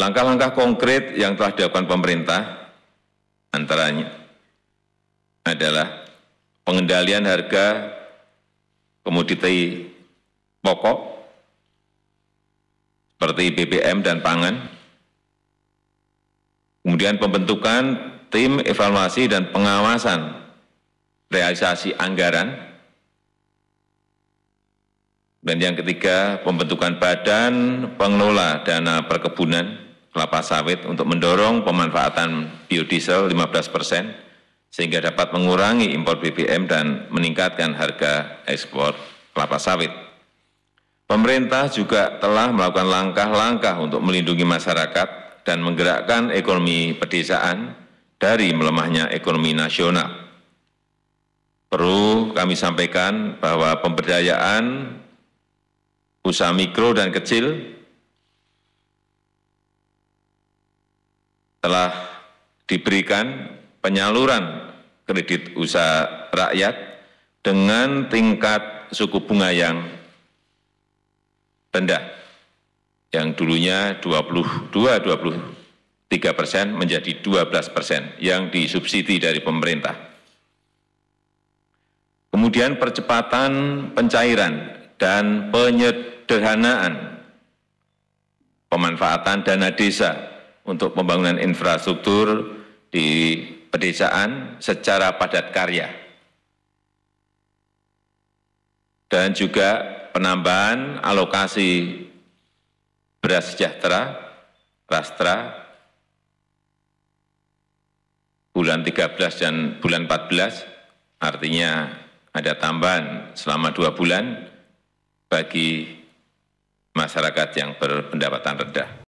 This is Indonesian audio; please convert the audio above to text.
Langkah-langkah konkret yang telah dilakukan pemerintah antaranya adalah pengendalian harga komoditi pokok seperti BBM dan pangan, kemudian pembentukan tim evaluasi dan pengawasan realisasi anggaran, dan yang ketiga, pembentukan badan pengelola dana perkebunan kelapa sawit untuk mendorong pemanfaatan biodiesel 15 persen sehingga dapat mengurangi impor BBM dan meningkatkan harga ekspor kelapa sawit. Pemerintah juga telah melakukan langkah-langkah untuk melindungi masyarakat dan menggerakkan ekonomi pedesaan dari melemahnya ekonomi nasional. Perlu kami sampaikan bahwa pemberdayaan usaha mikro dan kecil telah diberikan penyaluran kredit usaha rakyat dengan tingkat suku bunga yang rendah, yang dulunya 22-23 persen menjadi 12 persen yang disubsidi dari pemerintah. Kemudian percepatan pencairan dan penyederhanaan pemanfaatan dana desa untuk pembangunan infrastruktur di pedesaan secara padat karya. Dan juga penambahan alokasi beras sejahtera, rastra, bulan 13 dan bulan 14, artinya ada tambahan selama dua bulan bagi masyarakat yang berpendapatan rendah.